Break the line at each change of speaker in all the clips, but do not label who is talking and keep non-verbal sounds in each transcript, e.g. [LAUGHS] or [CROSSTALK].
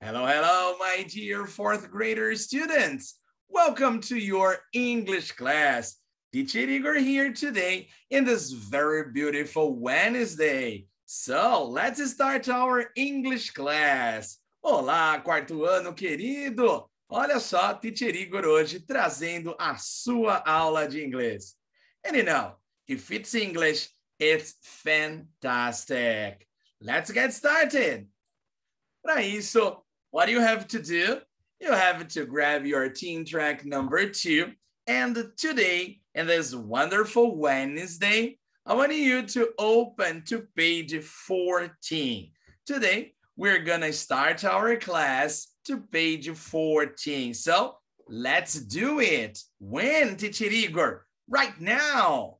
Hello, hello, my dear fourth grader students. Welcome to your English class. Teacher Igor here today in this very beautiful Wednesday. So let's start our English class. Olá, quarto ano querido. Olha só, Teacher Igor hoje trazendo a sua aula de inglês. And you know, if it's English, it's fantastic. Let's get started. Para isso, What do you have to do? You have to grab your team track number two. And today, in this wonderful Wednesday, I want you to open to page 14. Today, we're gonna start our class to page 14. So let's do it. When, teacher Igor? Right now.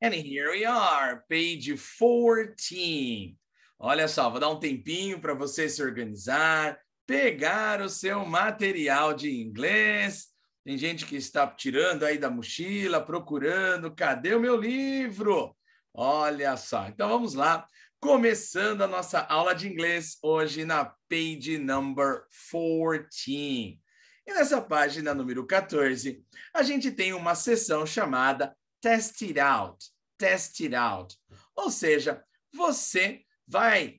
And here we are, page 14. Olha só, vou dar um tempinho para você se organizar, pegar o seu material de inglês. Tem gente que está tirando aí da mochila, procurando, cadê o meu livro? Olha só. Então vamos lá, começando a nossa aula de inglês hoje na page number 14. E nessa página número 14, a gente tem uma sessão chamada Test It Out. Test It Out. Ou seja, você vai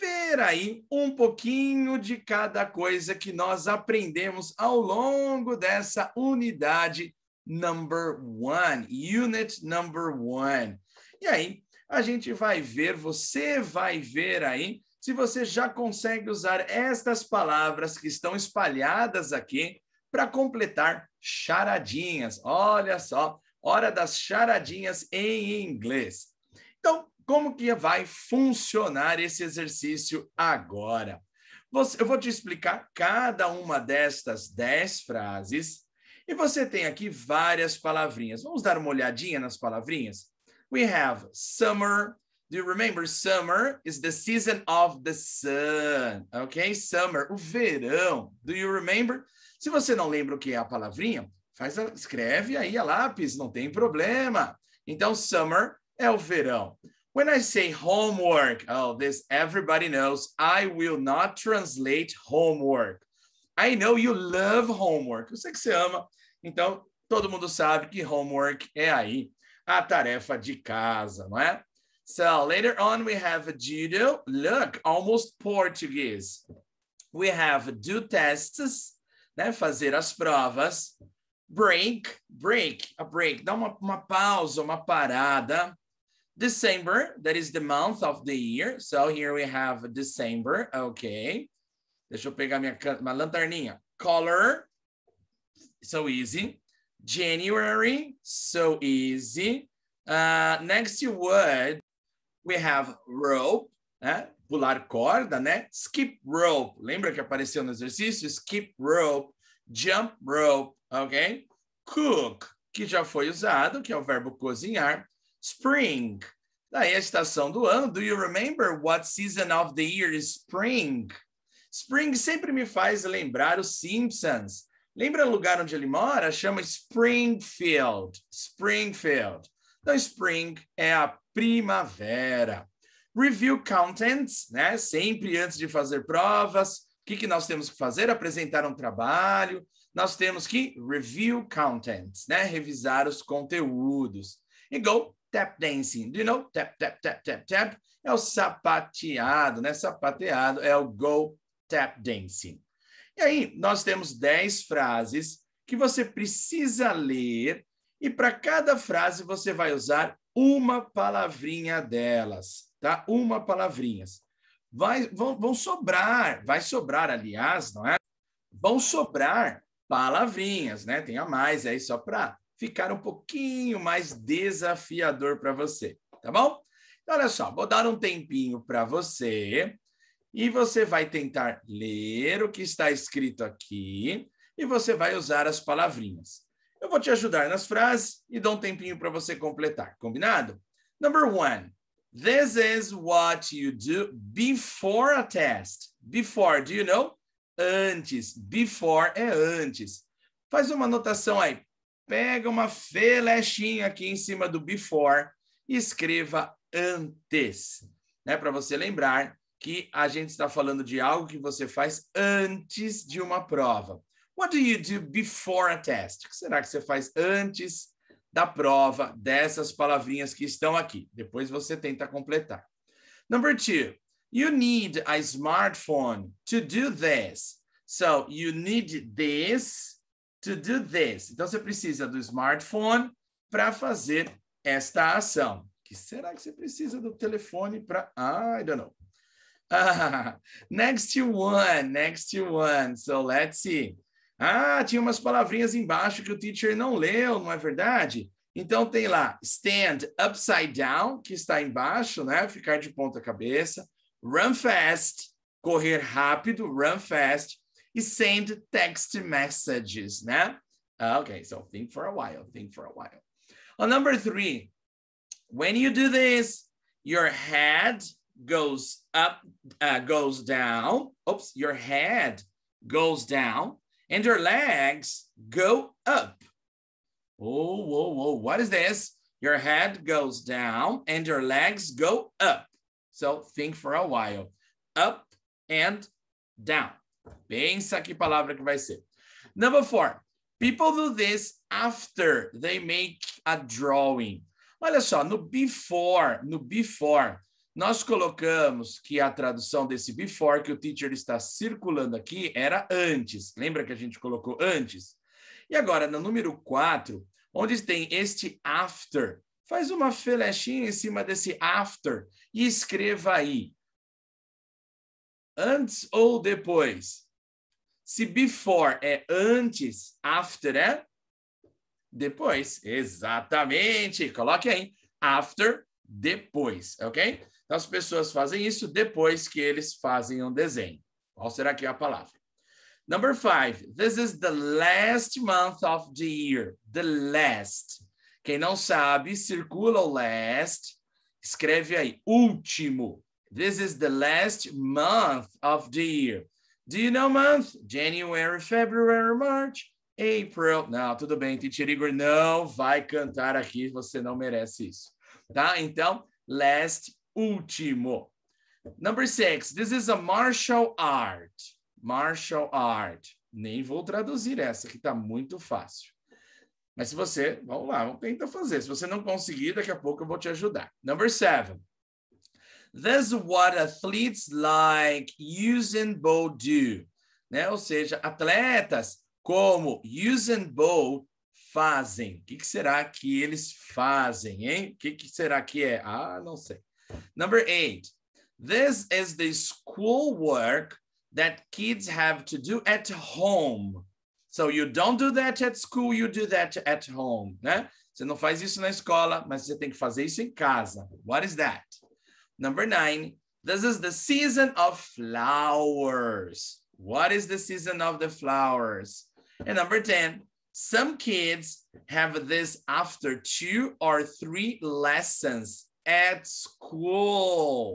ver aí um pouquinho de cada coisa que nós aprendemos ao longo dessa unidade number one, unit number one. E aí, a gente vai ver, você vai ver aí, se você já consegue usar estas palavras que estão espalhadas aqui para completar charadinhas. Olha só, hora das charadinhas em inglês. Então, como que vai funcionar esse exercício agora? Você, eu vou te explicar cada uma destas dez frases e você tem aqui várias palavrinhas. Vamos dar uma olhadinha nas palavrinhas? We have summer. Do you remember summer is the season of the sun? Ok? Summer, o verão. Do you remember? Se você não lembra o que é a palavrinha, faz, escreve aí a lápis, não tem problema. Então, summer é o verão. When I say homework, oh, this everybody knows. I will not translate homework. I know you love homework. Eu sei que você ama. Então, todo mundo sabe que homework é aí a tarefa de casa, não é? So, later on we have Judo. Look, almost Portuguese. We have do tests, né? Fazer as provas. Break, break, a break. Dá uma, uma pausa, uma parada. December, that is the month of the year. So here we have December, okay. Deixa eu pegar minha, minha lanterninha. Color, so easy. January, so easy. Uh, next word, we have rope, né? pular corda, né? Skip rope, lembra que apareceu no exercício? Skip rope, jump rope, ok? Cook, que já foi usado, que é o verbo cozinhar spring. Daí a estação do ano. Do you remember what season of the year is spring? Spring sempre me faz lembrar os Simpsons. Lembra o lugar onde ele mora? Chama Springfield. Springfield. Então, spring é a primavera. Review contents, né? Sempre antes de fazer provas, o que, que nós temos que fazer? Apresentar um trabalho. Nós temos que review contents, né? Revisar os conteúdos. E go tap dancing. Do you know? Tap, tap, tap, tap, tap. É o sapateado, né? Sapateado é o go tap dancing. E aí, nós temos 10 frases que você precisa ler e para cada frase você vai usar uma palavrinha delas, tá? Uma palavrinha. Vai, vão, vão sobrar, vai sobrar, aliás, não é? Vão sobrar palavrinhas, né? Tem a mais aí só para ficar um pouquinho mais desafiador para você, tá bom? Então, olha só, vou dar um tempinho para você e você vai tentar ler o que está escrito aqui e você vai usar as palavrinhas. Eu vou te ajudar nas frases e dou um tempinho para você completar, combinado? Number one, this is what you do before a test. Before, do you know? Antes, before é antes. Faz uma anotação aí pega uma flechinha aqui em cima do before e escreva antes, né? Para você lembrar que a gente está falando de algo que você faz antes de uma prova. What do you do before a test? O que será que você faz antes da prova dessas palavrinhas que estão aqui? Depois você tenta completar. Number two, you need a smartphone to do this. So you need this to do this. Então você precisa do smartphone para fazer esta ação. Que será que você precisa do telefone para? I don't know. Ah, [LAUGHS] next one, next one. So let's see. Ah, tinha umas palavrinhas embaixo que o teacher não leu, não é verdade? Então tem lá stand upside down, que está embaixo, né? Ficar de ponta cabeça. Run fast, correr rápido, run fast. e send text messages, né? Ah, okay, so think for a while, think for a while. On number three, when you do this, your head goes up, uh, goes down. Oops, your head goes down and your legs go up. Oh, whoa, whoa, what is this? Your head goes down and your legs go up. So think for a while, up and down. Pensa que palavra que vai ser. Number four. People do this after they make a drawing. Olha só, no before, no before, nós colocamos que a tradução desse before que o teacher está circulando aqui era antes. Lembra que a gente colocou antes? E agora, no número 4, onde tem este after, faz uma flechinha em cima desse after e escreva aí antes ou depois. Se before é antes, after é depois. Exatamente. Coloque aí. After, depois, ok? Então as pessoas fazem isso depois que eles fazem um desenho. Qual será que é a palavra? Number five. This is the last month of the year. The last. Quem não sabe, circula o last, escreve aí último. This is the last month of the year. Do you know month? January, February, March, April. Não, tudo bem, Teacher Igor não vai cantar aqui, você não merece isso. Tá? Então, last, último. Number six, this is a martial art. Martial art. Nem vou traduzir essa, que tá muito fácil. Mas se você, vamos lá, vamos tentar fazer. Se você não conseguir, daqui a pouco eu vou te ajudar. Number seven, This is what athletes like Usain Bolt do, né? Ou seja, atletas como Usain Bolt fazem. O que, que, será que eles fazem, hein? O que, que será que é? Ah, não sei. Number eight. This is the school work that kids have to do at home. So you don't do that at school, you do that at home, né? Você não faz isso na escola, mas você tem que fazer isso em casa. What is that? Number nine, this is the season of flowers. What is the season of the flowers? And number 10, some kids have this after two or three lessons at school.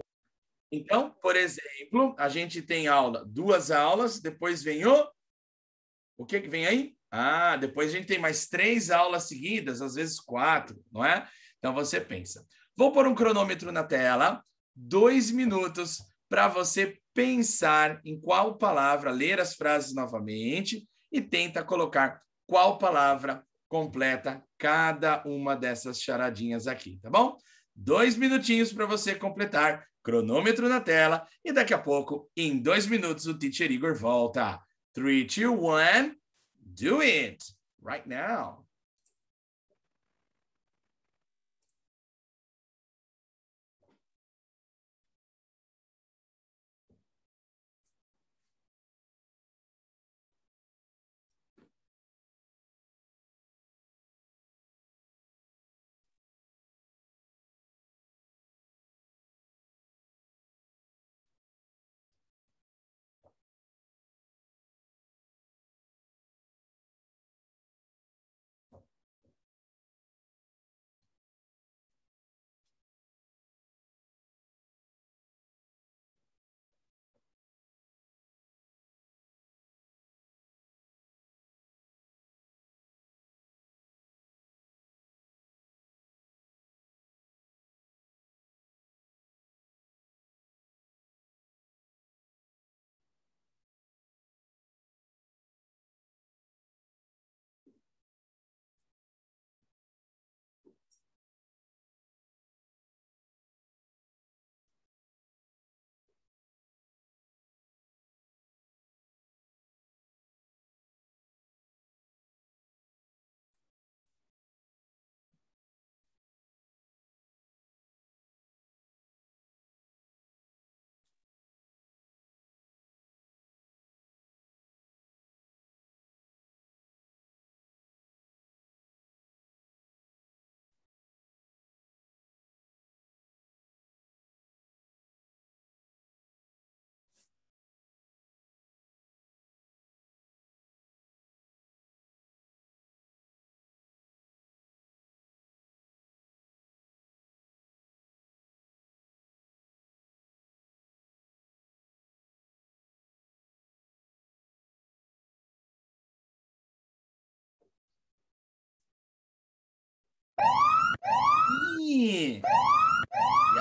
Então, por exemplo, a gente tem aula, duas aulas, depois vem o. O que, que vem aí? Ah, depois a gente tem mais três aulas seguidas, às vezes quatro, não é? Então você pensa. Vou pôr um cronômetro na tela, dois minutos para você pensar em qual palavra, ler as frases novamente e tenta colocar qual palavra completa cada uma dessas charadinhas aqui, tá bom? Dois minutinhos para você completar, cronômetro na tela e daqui a pouco, em dois minutos, o Teacher Igor volta. Three, two, one, do it right now.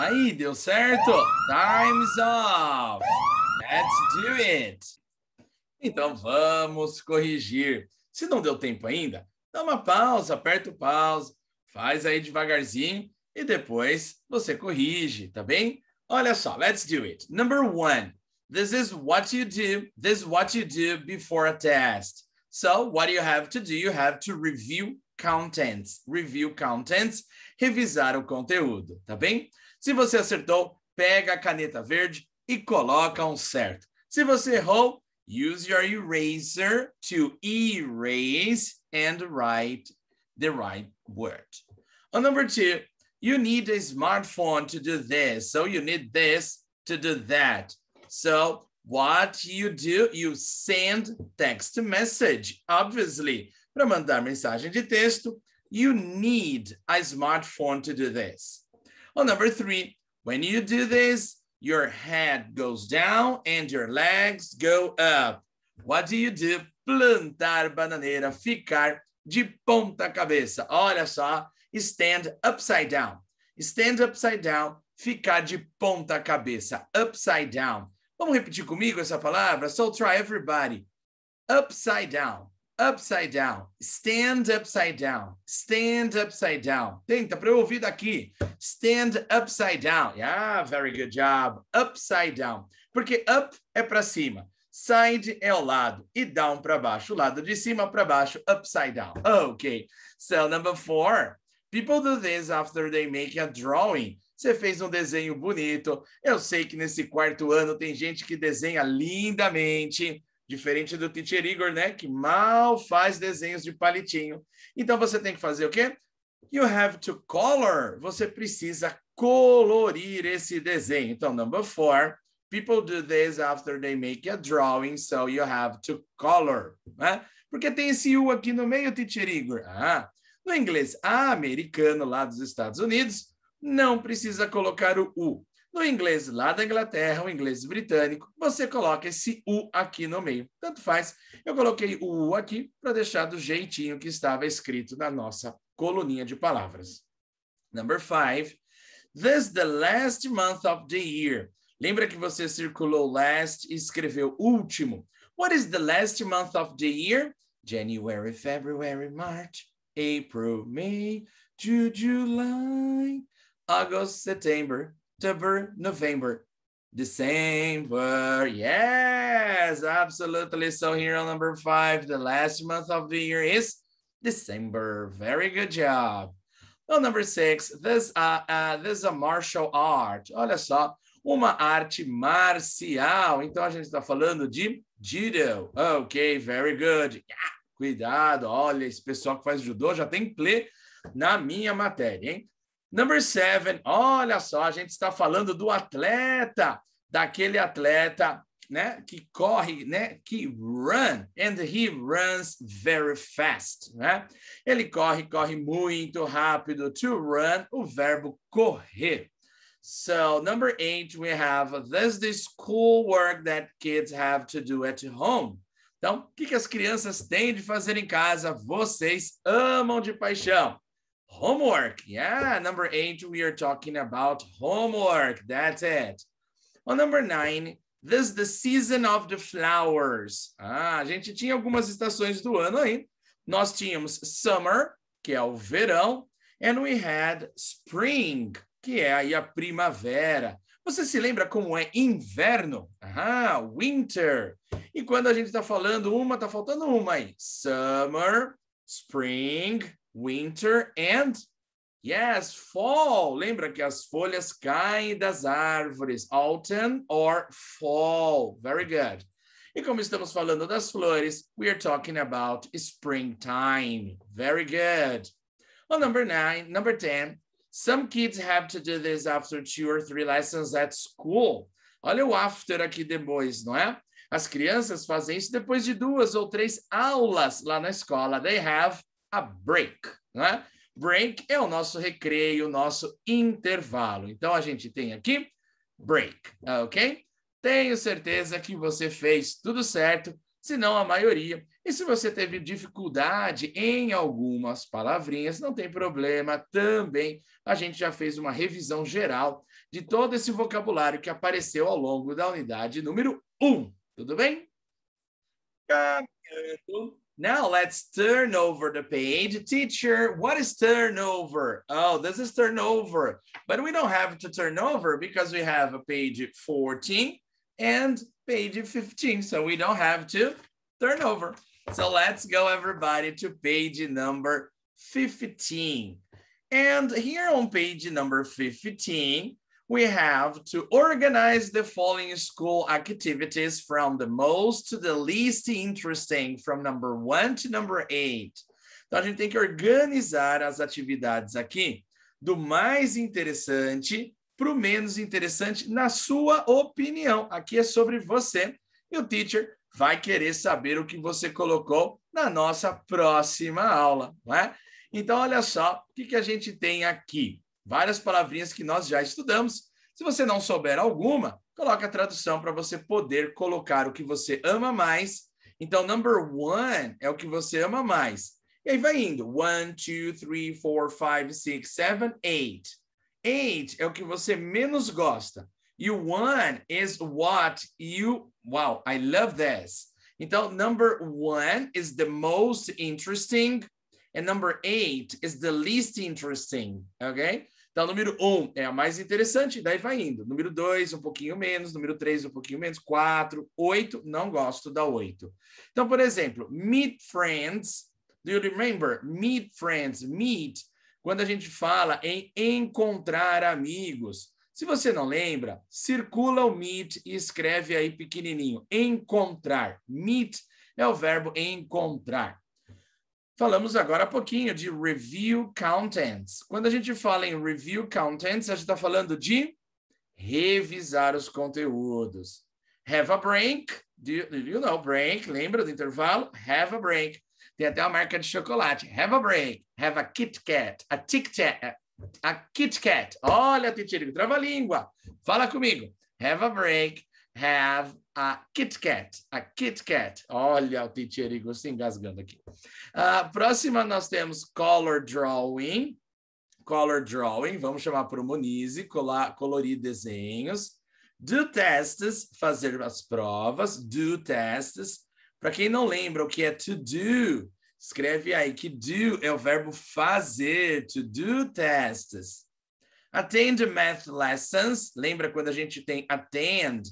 Aí, deu certo? Time's off. Let's do it. Então vamos corrigir. Se não deu tempo ainda, dá uma pausa, aperta o pause, faz aí devagarzinho e depois você corrige, tá bem? Olha só, let's do it. Number one, this is what you do. This is what you do before a test. So what you have to do? You have to review contents. Review contents, revisar o conteúdo, tá bem? Se você acertou, pega a caneta verde e coloca um certo. Se você errou, use your eraser to erase and write the right word. And number two, you need a smartphone to do this. So you need this to do that. So what you do, you send text message, obviously. Para mandar mensagem de texto, you need a smartphone to do this. Well, number three, when you do this, your head goes down and your legs go up. What do you do? Plantar bananeira, ficar de ponta cabeça. Olha só, stand upside down. Stand upside down, ficar de ponta cabeça. Upside down. Vamos repetir comigo essa palavra? So try everybody. Upside down upside down, stand upside down, stand upside down. Tenta tá para eu ouvir daqui. Stand upside down. Yeah, very good job. Upside down. Porque up é para cima, side é o lado e down para baixo, o lado de cima para baixo, upside down. Okay. So number four, people do this after they make a drawing. Você fez um desenho bonito. Eu sei que nesse quarto ano tem gente que desenha lindamente. Diferente do teacher Igor, né? Que mal faz desenhos de palitinho. Então você tem que fazer o quê? You have to color. Você precisa colorir esse desenho. Então, number four, people do this after they make a drawing, so you have to color. Né? Porque tem esse U aqui no meio, teacher Igor. Ah, no inglês americano, lá dos Estados Unidos, não precisa colocar o U. No inglês lá da Inglaterra, o inglês britânico, você coloca esse U aqui no meio. Tanto faz. Eu coloquei o U aqui para deixar do jeitinho que estava escrito na nossa coluninha de palavras. Number five. This the last month of the year. Lembra que você circulou last e escreveu último. What is the last month of the year? January, February, March, April, May, June, July, August, September. October, November, December. Yes, absolutely. So here on number five, the last month of the year is December. Very good job. Well, number six, this, uh, uh, this is a martial art. Olha só, uma arte marcial. Então a gente está falando de judo. Ok, very good. Yeah, cuidado, olha, esse pessoal que faz judô já tem play na minha matéria, hein? Number seven, olha só, a gente está falando do atleta, daquele atleta, né, que corre, né, que run, and he runs very fast, né? Ele corre, corre muito rápido. To run, o verbo correr. So, number eight, we have this the work that kids have to do at home. Então, o que, que as crianças têm de fazer em casa? Vocês amam de paixão homework. Yeah, number eight, we are talking about homework. That's it. On number nine, this is the season of the flowers. Ah, a gente tinha algumas estações do ano aí. Nós tínhamos summer, que é o verão, and we had spring, que é aí a primavera. Você se lembra como é inverno? Ah, winter. E quando a gente está falando uma, está faltando uma aí. Summer, spring, winter and yes, fall. Lembra que as folhas caem das árvores. Autumn or fall. Very good. E como estamos falando das flores, we are talking about springtime. Very good. Well, number nine, number 10. Some kids have to do this after two or three lessons at school. Olha o after aqui depois, não é? As crianças fazem isso depois de duas ou três aulas lá na escola. They have a break, né? Break é o nosso recreio, o nosso intervalo. Então a gente tem aqui break, ah, ok? Tenho certeza que você fez tudo certo, se não a maioria. E se você teve dificuldade em algumas palavrinhas, não tem problema também. A gente já fez uma revisão geral de todo esse vocabulário que apareceu ao longo da unidade número 1. Um. Tudo bem? Caminhando Now let's turn over the page. Teacher, what is turnover? Oh, this is turnover. But we don't have to turn over because we have a page 14 and page 15. So we don't have to turn over. So let's go everybody to page number 15. And here on page number 15, we have to organize the following school activities from the most to the least interesting, from number one to number eight. Então, a gente tem que organizar as atividades aqui do mais interessante para o menos interessante, na sua opinião. Aqui é sobre você e o teacher vai querer saber o que você colocou na nossa próxima aula, não é? Então, olha só o que, que a gente tem aqui várias palavrinhas que nós já estudamos. Se você não souber alguma, coloca a tradução para você poder colocar o que você ama mais. Então, number one é o que você ama mais. E aí vai indo. One, two, three, four, five, six, seven, eight. Eight é o que você menos gosta. E o one is what you... Wow, I love this. Então, number one is the most interesting. And number eight is the least interesting, okay? Então, número 1 um é a mais interessante, daí vai indo. Número 2, um pouquinho menos. Número 3, um pouquinho menos. 4, 8, não gosto da 8. Então, por exemplo, meet friends. Do you remember? Meet friends, meet. Quando a gente fala em encontrar amigos. Se você não lembra, circula o meet e escreve aí pequenininho. Encontrar. Meet é o verbo encontrar. Falamos agora há pouquinho de review contents. Quando a gente fala em review contents, a gente está falando de revisar os conteúdos. Have a break. Do you, know break? Lembra do intervalo? Have a break. Tem até a marca de chocolate. Have a break. Have a Kit Kat. A Tic Tac. A Kit Kat. Olha, Titirico, trava a língua. Fala comigo. Have a break have a Kit Kat. A Kit Kat. Olha o teacher Igor se engasgando aqui. Uh, próxima nós temos Color Drawing. Color Drawing, vamos chamar para o Monize, colar, colorir desenhos. Do tests. fazer as provas. Do tests. Para quem não lembra o que é to do, escreve aí que do é o verbo fazer. To do tests. Attend math lessons. Lembra quando a gente tem attend?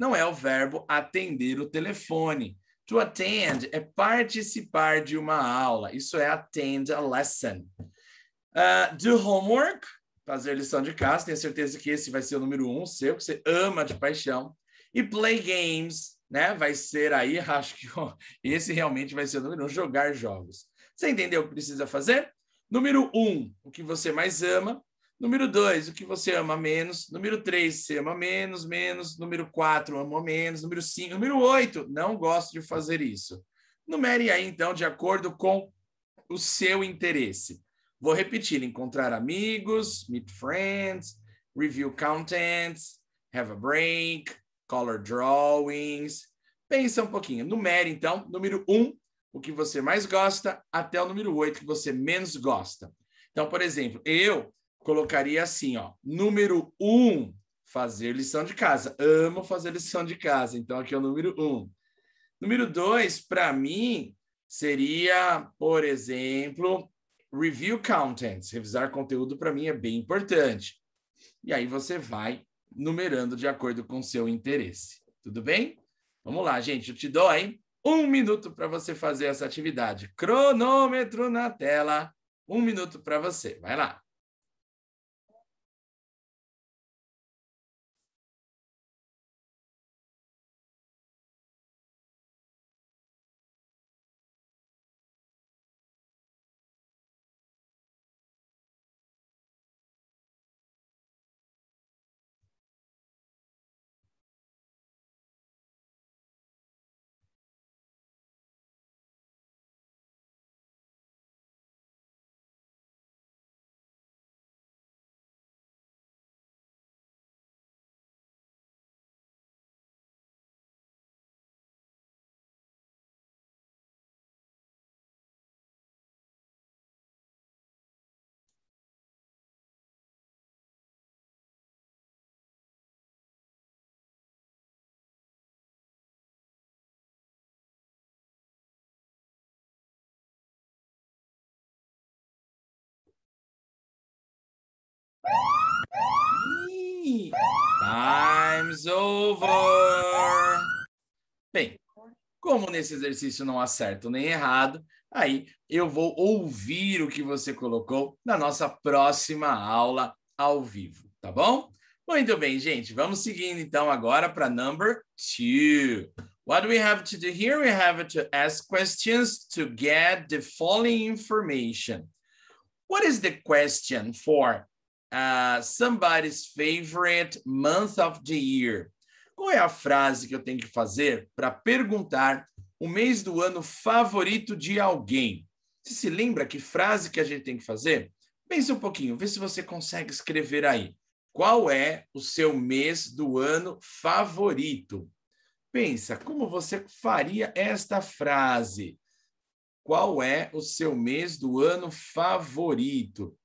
não é o verbo atender o telefone. To attend é participar de uma aula. Isso é attend a lesson. Uh, do homework, fazer lição de casa. Tenho certeza que esse vai ser o número um seu, que você ama de paixão. E play games, né? Vai ser aí, [LAUGHS] acho que esse realmente vai ser o número um, jogar jogos. Você entendeu o que precisa fazer? Número um, o que você mais ama. Número dois, o que você ama menos. Número três, você ama menos, menos. Número quatro, ama menos. Número cinco, número oito, não gosto de fazer isso. Numere aí, então, de acordo com o seu interesse. Vou repetir: encontrar amigos, meet friends, review contents, have a break, color drawings. Pensa um pouquinho. Numere, então, número um, o que você mais gosta, até o número oito, que você menos gosta. Então, por exemplo, eu colocaria assim, ó. Número um, fazer lição de casa. Amo fazer lição de casa. Então, aqui é o número um. Número dois, para mim, seria, por exemplo, review contents. Revisar conteúdo, para mim, é bem importante. E aí você vai numerando de acordo com o seu interesse. Tudo bem? Vamos lá, gente. Eu te dou, hein? Um minuto para você fazer essa atividade. Cronômetro na tela. Um minuto para você. Vai lá. Time's over. Bem, como nesse exercício não há certo nem errado, aí eu vou ouvir o que você colocou na nossa próxima aula ao vivo, tá bom? Muito bem, gente. Vamos seguindo então agora para number two. What we have to do here, we have to ask questions to get the following information. What is the question for a ah, somebody's favorite month of the year. Qual é a frase que eu tenho que fazer para perguntar o mês do ano favorito de alguém? Você se lembra que frase que a gente tem que fazer? Pensa um pouquinho, vê se você consegue escrever aí. Qual é o seu mês do ano favorito? Pensa, como você faria esta frase? Qual é o seu mês do ano favorito?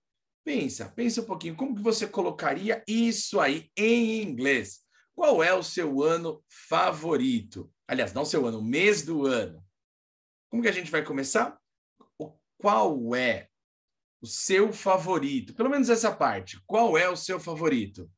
Pensa, pensa um pouquinho, como que você colocaria isso aí em inglês? Qual é o seu ano favorito? Aliás, não seu ano, o mês do ano. Como que a gente vai começar? Qual é o seu favorito? Pelo menos essa parte. Qual é o seu favorito?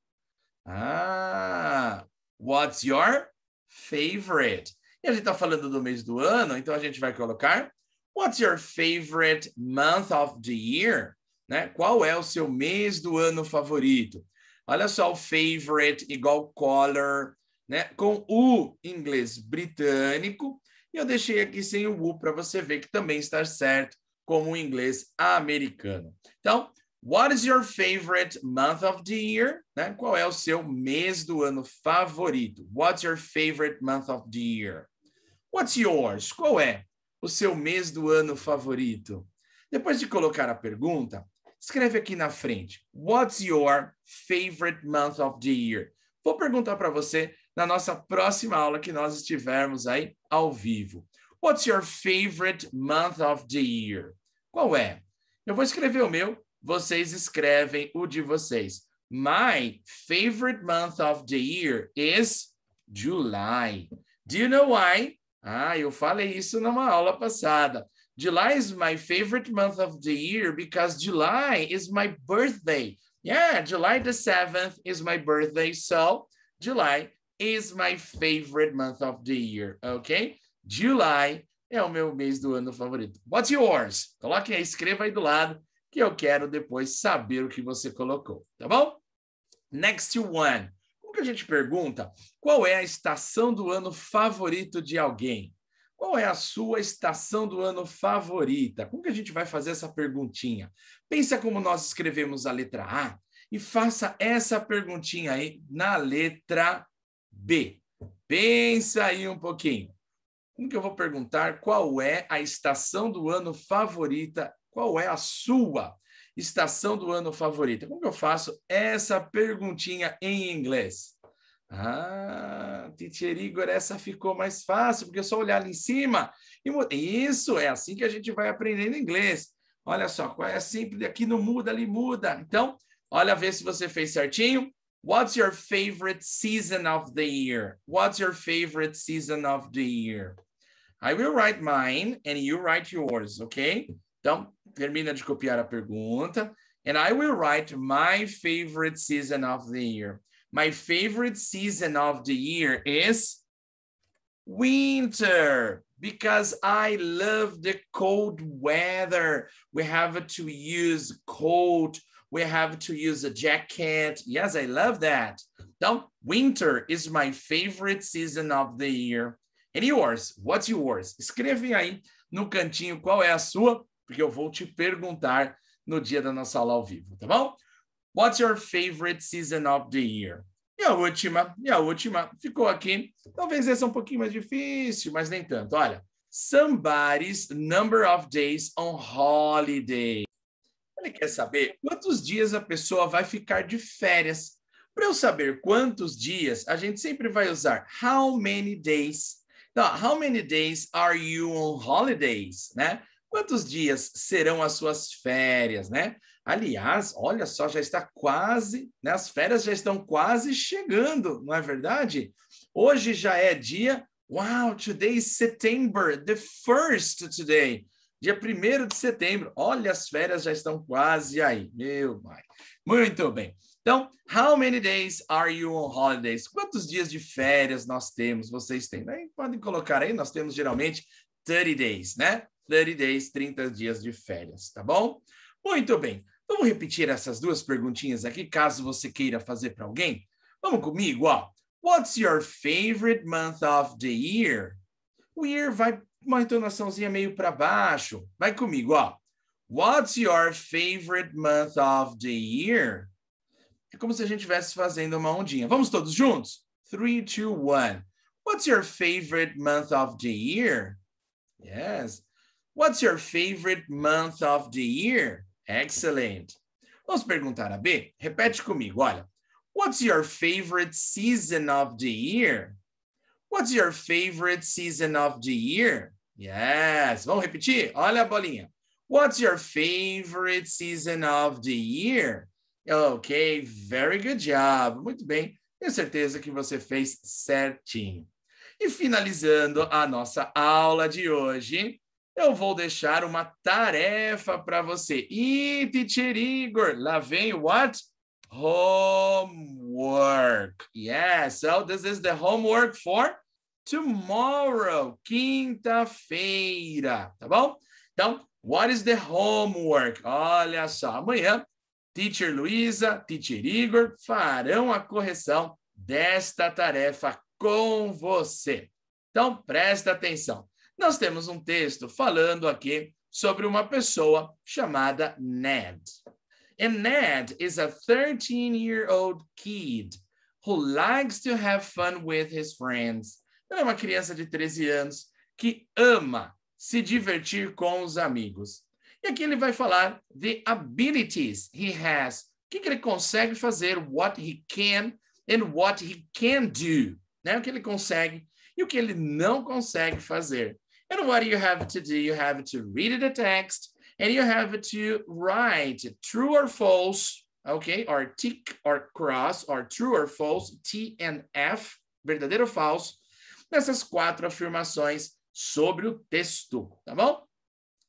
Ah, what's your favorite? E a gente está falando do mês do ano, então a gente vai colocar What's your favorite month of the year? né? Qual é o seu mês do ano favorito? Olha só o favorite igual color, né? Com o inglês britânico. E eu deixei aqui sem o u para você ver que também está certo como o inglês americano. Então, what is your favorite month of the year? Né? Qual é o seu mês do ano favorito? What's your favorite month of the year? What's yours? Qual é o seu mês do ano favorito? Depois de colocar a pergunta, Escreve aqui na frente. What's your favorite month of the year? Vou perguntar para você na nossa próxima aula que nós estivermos aí ao vivo. What's your favorite month of the year? Qual é? Eu vou escrever o meu, vocês escrevem o de vocês. My favorite month of the year is July. Do you know why? Ah, eu falei isso numa aula passada. July is my favorite month of the year because July is my birthday. Yeah, July the 7th is my birthday. So July is my favorite month of the year, ok? July é o meu mês do ano favorito. What's yours? Coloque aí, escreva aí do lado, que eu quero depois saber o que você colocou, tá bom? Next one. Como que a gente pergunta qual é a estação do ano favorito de alguém? Qual é a sua estação do ano favorita? Como que a gente vai fazer essa perguntinha? Pensa como nós escrevemos a letra A e faça essa perguntinha aí na letra B. Pensa aí um pouquinho. Como que eu vou perguntar qual é a estação do ano favorita? Qual é a sua estação do ano favorita? Como que eu faço essa perguntinha em inglês? Ah, teacher Igor, essa ficou mais fácil, porque é só olhar ali em cima. E isso, é assim que a gente vai aprendendo inglês. Olha só, é simples, aqui não muda, ali muda. Então, olha ver se você fez certinho. What's your favorite season of the year? What's your favorite season of the year? I will write mine and you write yours, ok? Então, termina de copiar a pergunta. And I will write my favorite season of the year. My favorite season of the year is winter because I love the cold weather. We have to use coat. We have to use a jacket. Yes, I love that. Now, winter is my favorite season of the year. And yours? What's yours? Escreve aí no cantinho qual é a sua, porque eu vou te perguntar no dia da nossa aula ao vivo, tá bom? What's your favorite season of the year? E a última, e a última ficou aqui. Talvez essa é um pouquinho mais difícil, mas nem tanto. Olha, somebody's number of days on holiday. Ele quer saber quantos dias a pessoa vai ficar de férias. Para eu saber quantos dias, a gente sempre vai usar how many days. Então, how many days are you on holidays, né? Quantos dias serão as suas férias, né? Aliás, olha só, já está quase, né? As férias já estão quase chegando, não é verdade? Hoje já é dia. Wow, today is September, the first today. Dia 1 de setembro. Olha, as férias já estão quase aí. Meu pai. Muito bem. Então, how many days are you on holidays? Quantos dias de férias nós temos? Vocês têm? Né? Podem colocar aí, nós temos geralmente 30 days, né? 30 days, 30 dias de férias, tá bom? Muito bem. Vamos repetir essas duas perguntinhas aqui, caso você queira fazer para alguém? Vamos comigo, ó. What's your favorite month of the year? O year vai uma entonaçãozinha meio para baixo. Vai comigo, ó. What's your favorite month of the year? É como se a gente estivesse fazendo uma ondinha. Vamos todos juntos? 3, 2, 1. What's your favorite month of the year? Yes. What's your favorite month of the year? Excellent. Vamos perguntar a B? Repete comigo, olha. What's your favorite season of the year? What's your favorite season of the year? Yes. Vamos repetir? Olha a bolinha. What's your favorite season of the year? Ok, very good job. Muito bem. Tenho certeza que você fez certinho. E finalizando a nossa aula de hoje, eu vou deixar uma tarefa para você. E, teacher Igor, lá vem what? Homework. Yeah, so this is the homework for tomorrow, quinta-feira, tá bom? Então, what is the homework? Olha só, amanhã, teacher Luisa, teacher Igor farão a correção desta tarefa com você. Então, presta atenção nós temos um texto falando aqui sobre uma pessoa chamada Ned. And Ned is a 13-year-old kid who likes to have fun with his friends. Ele é uma criança de 13 anos que ama se divertir com os amigos. E aqui ele vai falar the abilities he has. O que, que ele consegue fazer, what he can and what he can do. Né? O que ele consegue e o que ele não consegue fazer. And what do you have to do? You have to read the text and you have to write true or false, okay, or tick or cross, or true or false, T and F, verdadeiro ou falso, nessas quatro afirmações sobre o texto, tá bom?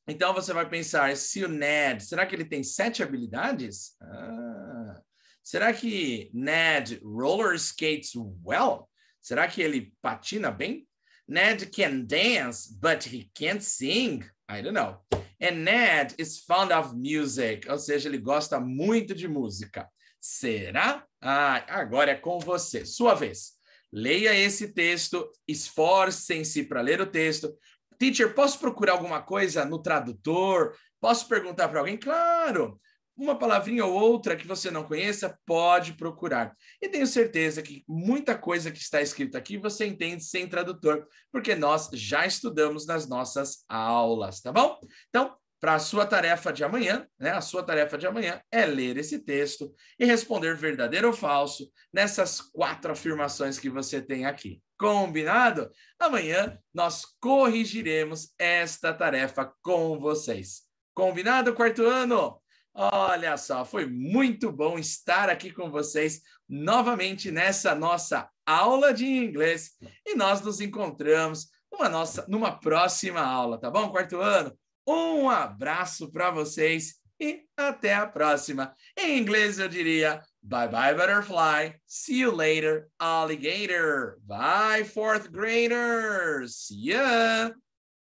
Então você vai pensar, se o Ned, será que ele tem sete habilidades? Ah, será que Ned roller skates well? Será que ele patina bem? Ned can dance, but he can't sing. I don't know. And Ned is fond of music, ou seja, ele gosta muito de música. Será? Ah, agora é com você. Sua vez. Leia esse texto, esforcem-se para ler o texto. Teacher, posso procurar alguma coisa no tradutor? Posso perguntar para alguém? Claro uma palavrinha ou outra que você não conheça, pode procurar. E tenho certeza que muita coisa que está escrita aqui você entende sem tradutor, porque nós já estudamos nas nossas aulas, tá bom? Então, para a sua tarefa de amanhã, né? A sua tarefa de amanhã é ler esse texto e responder verdadeiro ou falso nessas quatro afirmações que você tem aqui. Combinado? Amanhã nós corrigiremos esta tarefa com vocês. Combinado, quarto ano? Olha só, foi muito bom estar aqui com vocês novamente nessa nossa aula de inglês e nós nos encontramos numa nossa numa próxima aula, tá bom? Quarto ano. Um abraço para vocês e até a próxima. Em inglês eu diria bye bye butterfly, see you later alligator. Bye fourth graders. See ya.